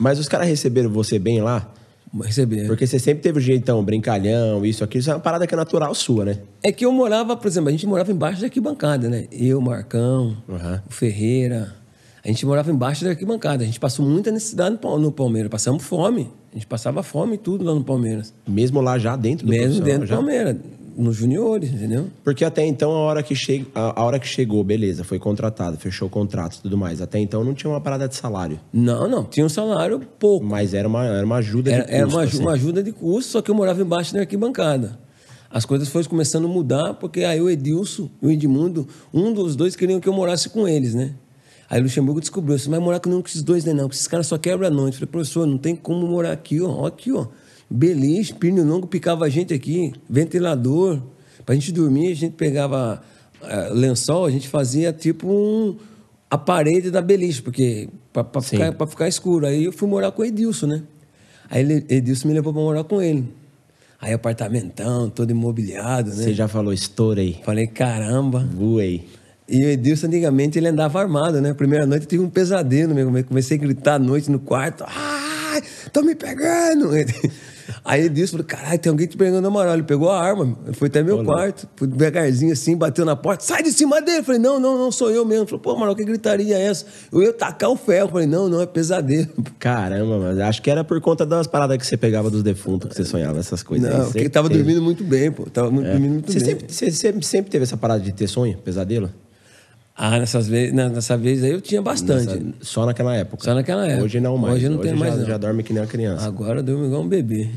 Mas os caras receberam você bem lá? Receberam. Porque você sempre teve o jeitão, brincalhão, isso, aquilo. Isso é uma parada que é natural sua, né? É que eu morava, por exemplo, a gente morava embaixo da arquibancada, né? Eu, Marcão, uhum. o Ferreira. A gente morava embaixo da arquibancada. A gente passou muita necessidade no Palmeiras. Passamos fome. A gente passava fome e tudo lá no Palmeiras. Mesmo lá já dentro do Mesmo dentro já? do Palmeiras nos juniores, entendeu? Porque até então, a hora, que che... a hora que chegou, beleza, foi contratado, fechou o contrato e tudo mais. Até então não tinha uma parada de salário. Não, não. Tinha um salário pouco. Mas era uma, era uma ajuda era, de custo. Era uma, assim. uma ajuda de custo, só que eu morava embaixo da arquibancada. As coisas foram começando a mudar, porque aí o Edilson e o Edmundo, um dos dois queriam que eu morasse com eles, né? Aí o Luxemburgo descobriu, você vai morar com nenhum desses dois, né? Não, esses caras só quebram a noite. Eu falei, professor, não tem como morar aqui, ó. ó aqui, ó. Belim, pino longo, picava a gente aqui, ventilador. Para a gente dormir, a gente pegava eh, lençol, a gente fazia tipo um, a parede da beliche, porque para ficar, pra ficar escuro. Aí eu fui morar com o Edilson, né? Aí ele, Edilson me levou para morar com ele. Aí apartamentão, todo imobiliado, né? Você já falou, estourei. Falei, caramba. Buei. E o Edilson, antigamente, ele andava armado, né? Primeira noite eu tive um pesadelo, meu. Comecei a gritar à noite no quarto. Ah, tô me pegando! Aí ele disse, falou, caralho, tem alguém te pegando na moral. Ele pegou a arma, foi até meu quarto, foi devagarzinho assim, bateu na porta, sai de cima dele. Eu falei, não, não, não sou eu mesmo. Ele falou, pô, Amaral, que gritaria é essa? Eu ia tacar o ferro. Eu falei, não, não, é pesadelo. Caramba, mas acho que era por conta das paradas que você pegava dos defuntos, que você sonhava essas coisas. Não, porque tava dormindo muito bem, pô. Tava é. dormindo muito você bem. Sempre, você sempre, sempre teve essa parada de ter sonho, pesadelo? Ah, nessas vez, nessa vez aí eu tinha bastante. Nessa, só naquela época. Só naquela época. Hoje não mais. Hoje não Hoje tem já, mais. Não. Já dorme que nem uma criança. Agora dorme igual um bebê.